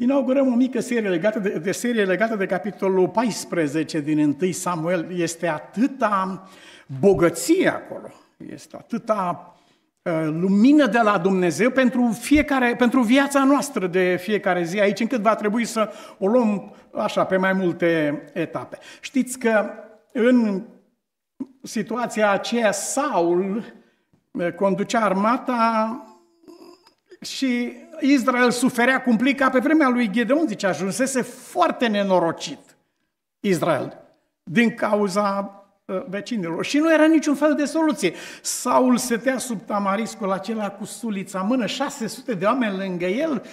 Inaugurăm o mică serie legată de, de serie legată de capitolul 14 din 1 Samuel. Este atâta bogăție acolo, este atâta uh, lumină de la Dumnezeu pentru, fiecare, pentru viața noastră de fiecare zi aici, încât va trebui să o luăm așa pe mai multe etape. Știți că în situația aceea Saul uh, conducea armata și Israel suferea cumplit ca pe vremea lui Gedeon, zice, ajunsese foarte nenorocit Israel din cauza uh, vecinilor. Și nu era niciun fel de soluție. Saul setea sub tamariscul acela cu sulița mână, 600 de oameni lângă el,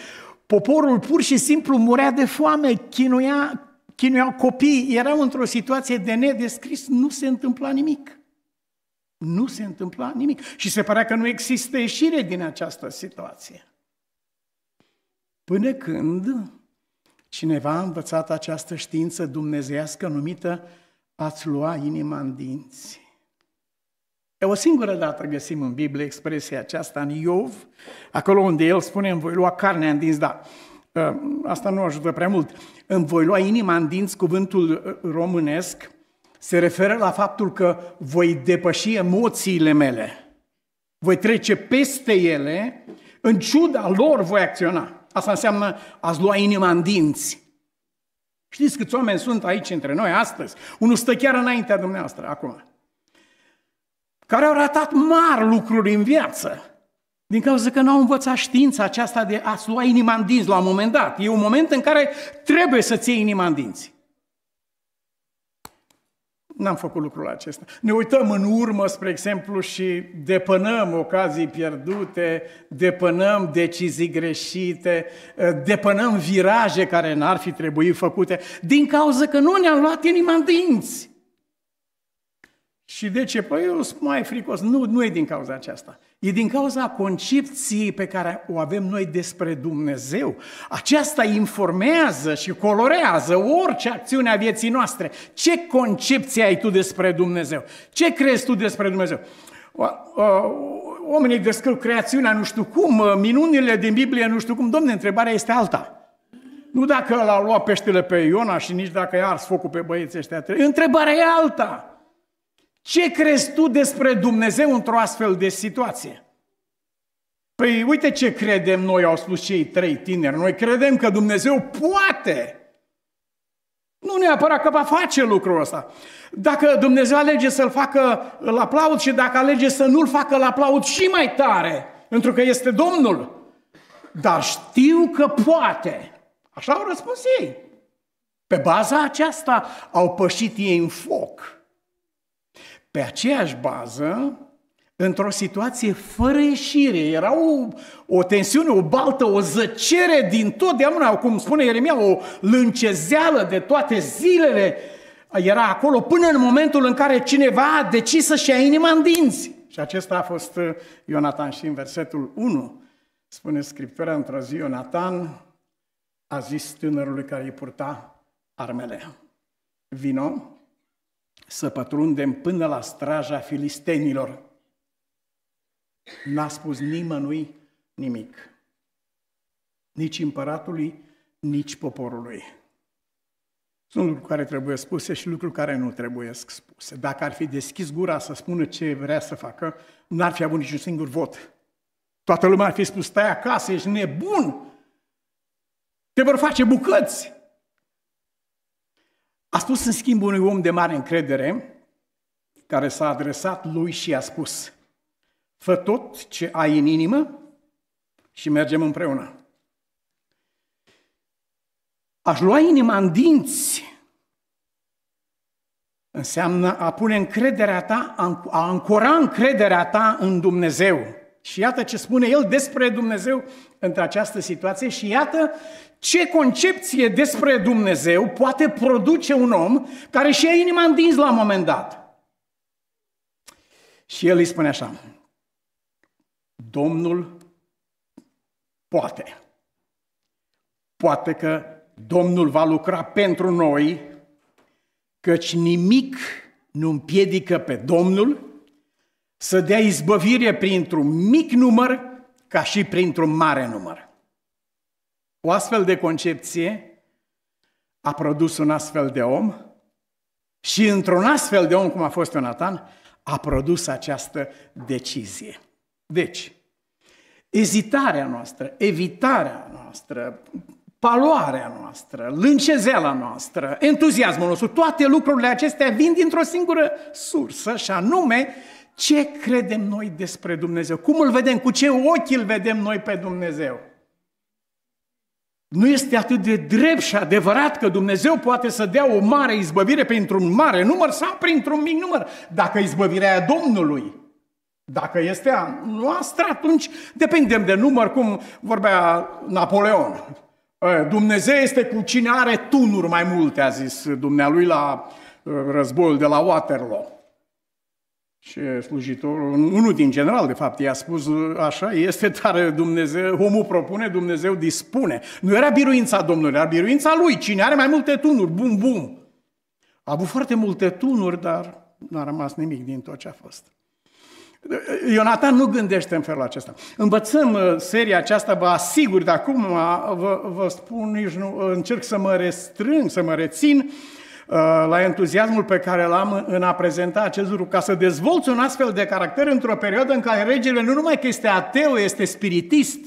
poporul pur și simplu murea de foame, chinuia, chinuia copii, erau într-o situație de nedescris, nu se întâmpla nimic. Nu se întâmpla nimic. Și se părea că nu există ieșire din această situație. Până când cineva a învățat această știință dumnezească numită ați lua inima în dinți. O singură dată găsim în Biblie expresia aceasta în Iov, acolo unde el spune îmi voi lua carnea în dinți, da, ă, asta nu ajută prea mult, îmi voi lua inima în dinți, cuvântul ă, românesc, se referă la faptul că voi depăși emoțiile mele, voi trece peste ele, în ciuda lor voi acționa. Asta înseamnă a-ți lua inima în dinți. Știți câți oameni sunt aici între noi astăzi? Unul stă chiar înaintea dumneavoastră acum. Care au ratat mari lucruri în viață. Din cauza că nu au învățat știința aceasta de a-ți lua inima în dinți la un moment dat. E un moment în care trebuie să-ți iei inima în dinți. N-am făcut lucrul acesta. Ne uităm în urmă, spre exemplu, și depănăm ocazii pierdute, depănăm decizii greșite, eh, depănăm viraje care n-ar fi trebuit făcute, din cauza că nu ne-am luat inima în dinți. Și de ce? Păi eu sunt mai fricos. Nu, nu e din cauza aceasta. E din cauza concepției pe care o avem noi despre Dumnezeu. Aceasta informează și colorează orice acțiune a vieții noastre. Ce concepție ai tu despre Dumnezeu? Ce crezi tu despre Dumnezeu? Oamenii descriu creațiunea nu știu cum, minunile din Biblie nu știu cum. Domne, întrebarea este alta. Nu dacă l-a luat peștele pe Iona și nici dacă i-a ars focul pe băieții ăștia Întrebarea e alta. Ce crezi tu despre Dumnezeu într-o astfel de situație? Păi uite ce credem noi, au spus cei trei tineri. Noi credem că Dumnezeu poate. Nu neapărat că va face lucrul ăsta. Dacă Dumnezeu alege să-l facă, la aplaud și dacă alege să nu-l facă, la aplaud și mai tare, pentru că este Domnul. Dar știu că poate. Așa au răspuns ei. Pe baza aceasta au pășit ei în foc pe aceeași bază, într-o situație fără ieșire. Era o, o tensiune, o baltă, o zăcere din totdeauna, cum spune Ieremia, o lâncezeală de toate zilele era acolo până în momentul în care cineva a decis să-și ia inima în dinți. Și acesta a fost uh, Ionatan și în versetul 1. Spune Scriptura, într-o zi Ionatan a zis tânărului care îi purta armele, vino să pătrundem până la straja filistenilor. N-a spus nimănui nimic. Nici împăratului, nici poporului. Sunt lucruri care trebuie spuse și lucruri care nu trebuie spuse. Dacă ar fi deschis gura să spună ce vrea să facă, n-ar fi avut niciun singur vot. Toată lumea ar fi spus, stai acasă, ești nebun! Te vor face bucăți! A spus în schimb unui om de mare încredere, care s-a adresat lui și a spus, fă tot ce ai în inimă și mergem împreună. Aș lua inima în dinți înseamnă a pune încrederea ta, a ancora încrederea ta în Dumnezeu și iată ce spune el despre Dumnezeu într această situație și iată ce concepție despre Dumnezeu poate produce un om care și-a inima întins la un moment dat. Și el îi spune așa, Domnul poate. Poate că Domnul va lucra pentru noi, căci nimic nu împiedică pe Domnul să dea izbăvire printr-un mic număr ca și printr-un mare număr. O astfel de concepție a produs un astfel de om și într-un astfel de om, cum a fost Ionatan, a produs această decizie. Deci, ezitarea noastră, evitarea noastră, paloarea noastră, lâncezeala noastră, entuziasmul nostru, toate lucrurile acestea vin dintr-o singură sursă și anume ce credem noi despre Dumnezeu? Cum îl vedem? Cu ce ochi îl vedem noi pe Dumnezeu? Nu este atât de drept și adevărat că Dumnezeu poate să dea o mare izbăvire printr-un mare număr sau printr-un mic număr, dacă izbăvirea e a Domnului. Dacă este a noastră, atunci depindem de număr, cum vorbea Napoleon. Dumnezeu este cu cine are tunuri mai multe, a zis dumnealui la războiul de la Waterloo. Și slujitorul, unul din general, de fapt, i-a spus așa, este tare Dumnezeu, omul propune, Dumnezeu dispune. Nu era biruința Domnului, era biruința lui. Cine are mai multe tunuri, bum, bum. A avut foarte multe tunuri, dar nu a rămas nimic din tot ce a fost. Ionatan nu gândește în felul acesta. Învățăm uh, seria aceasta, vă asigur de acum, uh, vă, vă spun, nici nu, uh, încerc să mă restrâng, să mă rețin, uh, Uh, la entuziasmul pe care l-am în a prezenta acest lucru, ca să dezvolți un astfel de caracter într-o perioadă în care regele nu numai că este ateu, este spiritist,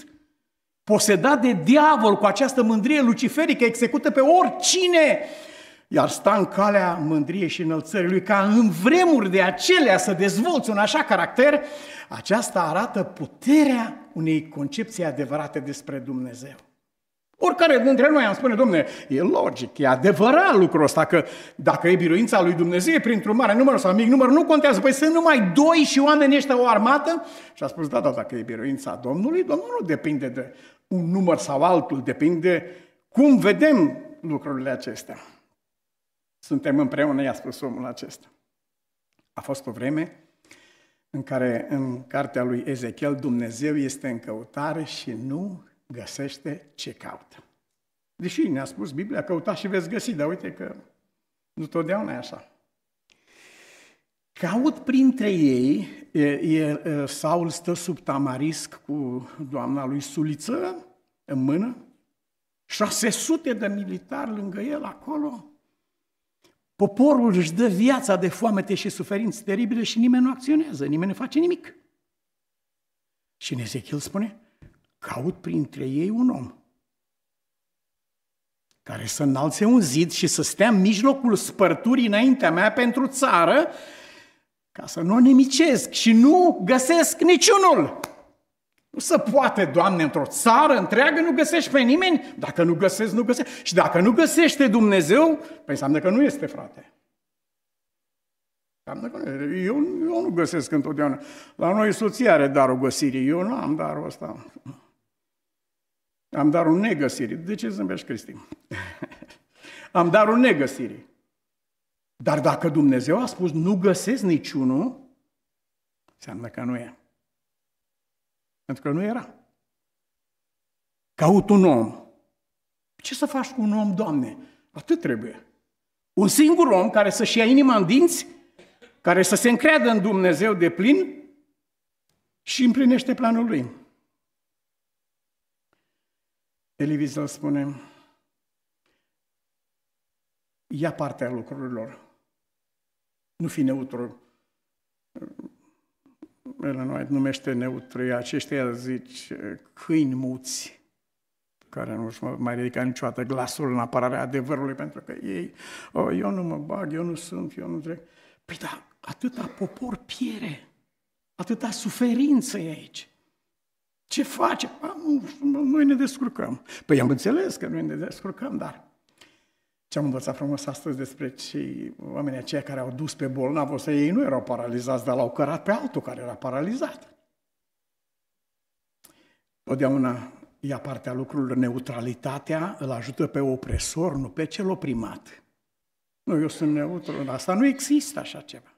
posedat de diavol cu această mândrie luciferică, execută pe oricine, iar sta în calea mândriei și înălțării lui, ca în vremuri de acelea să dezvolți un așa caracter, aceasta arată puterea unei concepții adevărate despre Dumnezeu. Oricare dintre noi am spune, domne, e logic, e adevărat lucrul ăsta, că dacă e biruința lui Dumnezeu, e printr-un mare număr sau mic număr, nu contează. Păi sunt numai doi și oameni ăștia o armată? Și a spus, da, da, dacă e biruința Domnului, Domnul nu depinde de un număr sau altul, depinde cum vedem lucrurile acestea. Suntem împreună, i-a spus omul acesta. A fost o vreme în care în cartea lui Ezechiel Dumnezeu este în căutare și nu găsește ce caută. Deși ne-a spus Biblia, căuta și veți găsi, dar uite că nu totdeauna e așa. Caut printre ei, e, e, Saul stă sub tamarisc cu doamna lui Suliță în mână, 600 de militari lângă el acolo, poporul își dă viața de foamete și suferințe teribile și nimeni nu acționează, nimeni nu face nimic. Și în Ezechiel spune, Caut printre ei un om care să înalțe un zid și să stea în mijlocul spărturii înaintea mea pentru țară, ca să nu o nemicesc și nu găsesc niciunul. Nu se poate, Doamne, într-o țară întreagă nu găsești pe nimeni? Dacă nu găsești, nu găsești. Și dacă nu găsește Dumnezeu, păi înseamnă că nu este frate. Înseamnă că nu eu, eu nu găsesc întotdeauna. La noi soția are darul găsirii, eu nu am darul ăsta. Am darul negăsirii. De ce zâmbești, Cristi? Am darul negăsirii. Dar dacă Dumnezeu a spus nu găsesc niciunul, înseamnă că nu e. Pentru că nu era. Caut un om. Ce să faci cu un om, Doamne? Atât trebuie. Un singur om care să-și ia inima în dinți, care să se încreadă în Dumnezeu de plin și împlinește planul lui. Televizor spune, ia partea lucrurilor, nu fi neutru. El nu numește neutru, aceștia, zici, câini muți, care nu își mai ridica niciodată glasul în apărarea adevărului, pentru că ei, oh, eu nu mă bag, eu nu sunt, eu nu trec. Păi da, atâta popor piere, atâta suferință e aici. Ce face? Noi ne descurcăm. Păi am înțeles că noi ne descurcăm, dar ce am învățat frumos astăzi despre cei oamenii aceia care au dus pe bolnavul să ei nu erau paralizați, dar l-au cărat pe altul care era paralizat. Totdeauna ia partea lucrurilor, neutralitatea îl ajută pe opresor, nu pe cel oprimat. Nu, eu sunt neutru, asta nu există așa ceva.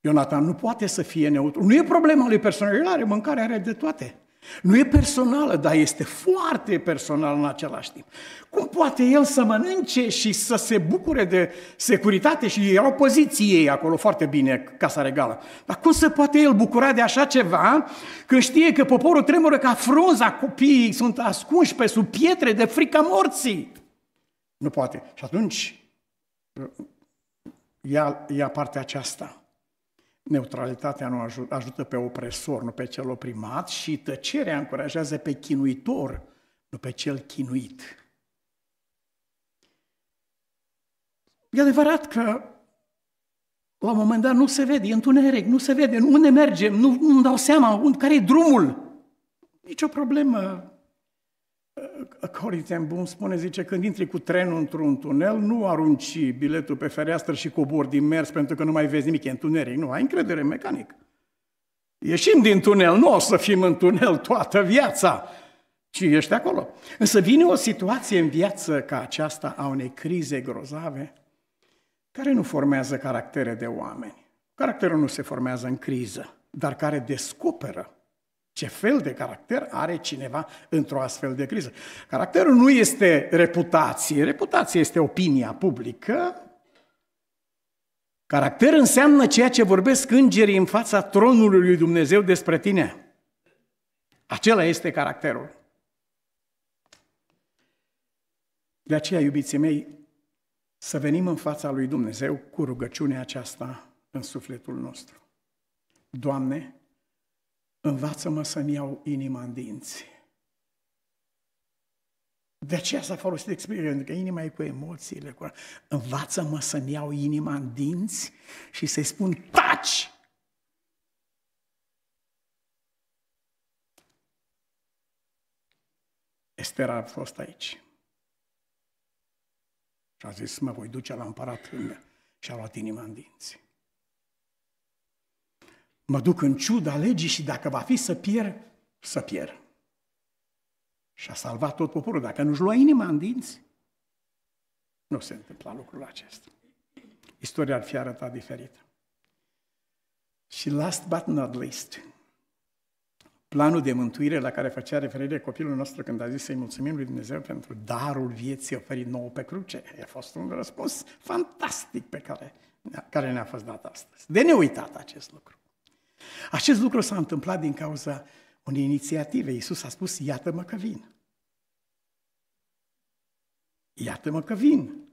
Ionatan nu poate să fie neutru. Nu e problema lui personal, el are mâncare, are de toate. Nu e personală, dar este foarte personal în același timp. Cum poate el să mănânce și să se bucure de securitate și erau poziții ei acolo foarte bine, Casa Regală. Dar cum se poate el bucura de așa ceva când știe că poporul tremură ca frunza, copiii sunt ascunși pe sub pietre de frica morții? Nu poate. Și atunci ia, ia partea aceasta. Neutralitatea nu ajută, ajută pe opresor, nu pe cel oprimat și tăcerea încurajează pe chinuitor, nu pe cel chinuit. E adevărat că la un moment dat nu se vede, e întuneric, nu se vede, unde mergem, nu, nu-mi dau seama unde, care e drumul. Nici o problemă. Corinteni bun spune, zice, când intri cu trenul într-un tunel, nu arunci biletul pe fereastră și cobori din mers pentru că nu mai vezi nimic, e întuneric. Nu, ai încredere în mecanic. Ieșim din tunel, nu o să fim în tunel toată viața, ci ești acolo. Însă vine o situație în viață ca aceasta a unei crize grozave care nu formează caractere de oameni. Caracterul nu se formează în criză, dar care descoperă ce fel de caracter are cineva într-o astfel de criză? Caracterul nu este reputație, reputație este opinia publică. Caracter înseamnă ceea ce vorbesc îngerii în fața tronului lui Dumnezeu despre tine. Acela este caracterul. De aceea, iubiții mei, să venim în fața lui Dumnezeu cu rugăciunea aceasta în sufletul nostru. Doamne, învață-mă să-mi iau inima în dinți. De aceea s-a folosit expresia, pentru că inima e cu emoțiile. Cu... Învață-mă să-mi iau inima în dinți și să-i spun, taci! Estera a fost aici. Și a zis, mă voi duce la împărat și a luat inima în dinți mă duc în ciuda legii și dacă va fi să pierd, să pierd. Și a salvat tot poporul. Dacă nu-și lua inima în dinți, nu se întâmpla lucrul acesta. Istoria ar fi arătat diferit. Și last but not least, planul de mântuire la care făcea referire copilul nostru când a zis să-i mulțumim lui Dumnezeu pentru darul vieții oferit nouă pe cruce. A fost un răspuns fantastic pe care, care ne-a fost dat astăzi. De neuitat acest lucru. Acest lucru s-a întâmplat din cauza unei inițiative. Iisus a spus, iată-mă că vin. Iată-mă că vin.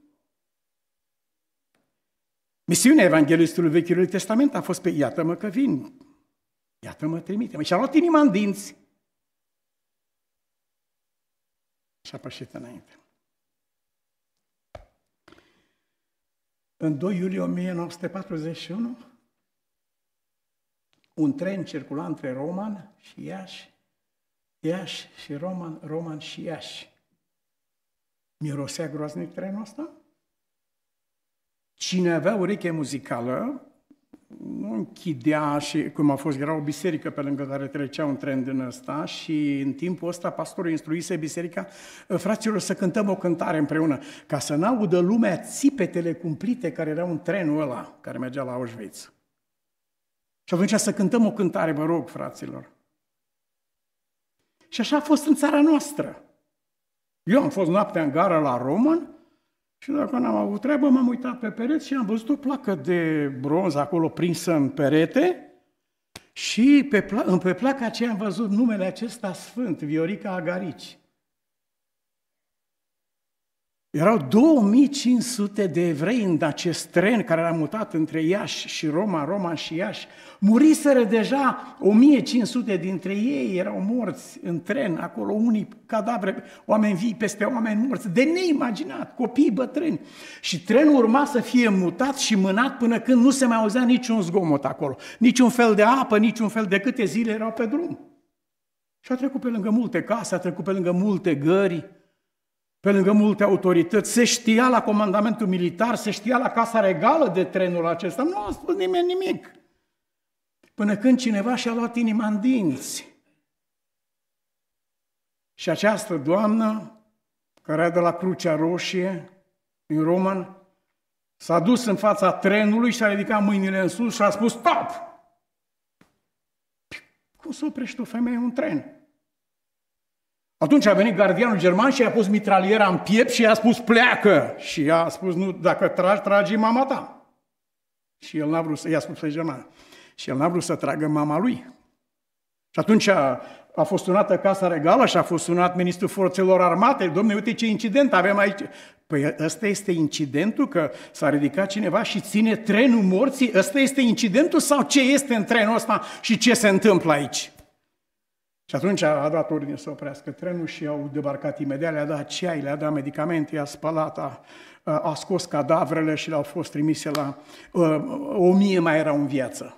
Misiunea Evanghelistului Vechiului Testament a fost pe iată-mă că vin, iată-mă trimite-mă. Și a luat inima în dinți și a pășit înainte. În 2 iulie 1941, un tren circula între Roman și Iași, Iași și Roman, Roman și Iași. Mirosea groaznic trenul ăsta? Cine avea ureche muzicală, nu închidea și, cum a fost, era o biserică pe lângă care trecea un tren din ăsta și în timpul ăsta pastorul instruise biserica, fraților, să cântăm o cântare împreună, ca să n-audă lumea țipetele cumplite care erau în trenul ăla care mergea la Auschwitz. Și atunci să cântăm o cântare, mă rog, fraților. Și așa a fost în țara noastră. Eu am fost noaptea în gara la Roman și dacă n-am avut treabă, m-am uitat pe pereți și am văzut o placă de bronz acolo prinsă în perete și pe, pla- pe placa aceea am văzut numele acesta sfânt, Viorica Agarici. Erau 2500 de evrei în acest tren care a mutat între Iași și Roma, Roma și Iași. Muriseră deja 1500 dintre ei, erau morți în tren, acolo unii cadavre, oameni vii peste oameni morți, de neimaginat, copii bătrâni. Și trenul urma să fie mutat și mânat până când nu se mai auzea niciun zgomot acolo, niciun fel de apă, niciun fel de câte zile erau pe drum. Și a trecut pe lângă multe case, a trecut pe lângă multe gări, pe lângă multe autorități, se știa la comandamentul militar, se știa la Casa Regală de trenul acesta, nu a spus nimeni nimic. Până când cineva și-a luat inima în dinți. Și această doamnă, care era de la Crucea Roșie, din Roman, s-a dus în fața trenului și a ridicat mâinile în sus și a spus, stop! Cum să oprești o femeie un tren? Atunci a venit gardianul german și i-a pus mitraliera în piept și i-a spus pleacă. Și i-a spus, nu, dacă tragi, tragi mama ta. Și el n-a vrut să, i-a spus pe german. Și el n-a vrut să tragă mama lui. Și atunci a, a fost sunată Casa Regală și a fost sunat Ministrul Forțelor Armate. Domne, uite ce incident avem aici. Păi ăsta este incidentul că s-a ridicat cineva și ține trenul morții? Ăsta este incidentul sau ce este în trenul ăsta și ce se întâmplă aici? Și atunci a dat ordine să oprească trenul și au debarcat imediat, le-a dat ceai, le-a dat medicamente, i-a spălat, a, a scos cadavrele și le-au fost trimise la... Ă, o mie mai erau în viață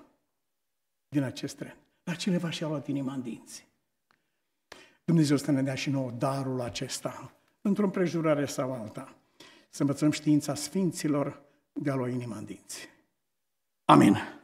din acest tren. Dar cineva și-a luat inima în dinți. Dumnezeu să ne dea și nouă darul acesta, într-o împrejurare sau alta. Să învățăm știința Sfinților de a lua inima în dinți. Amin.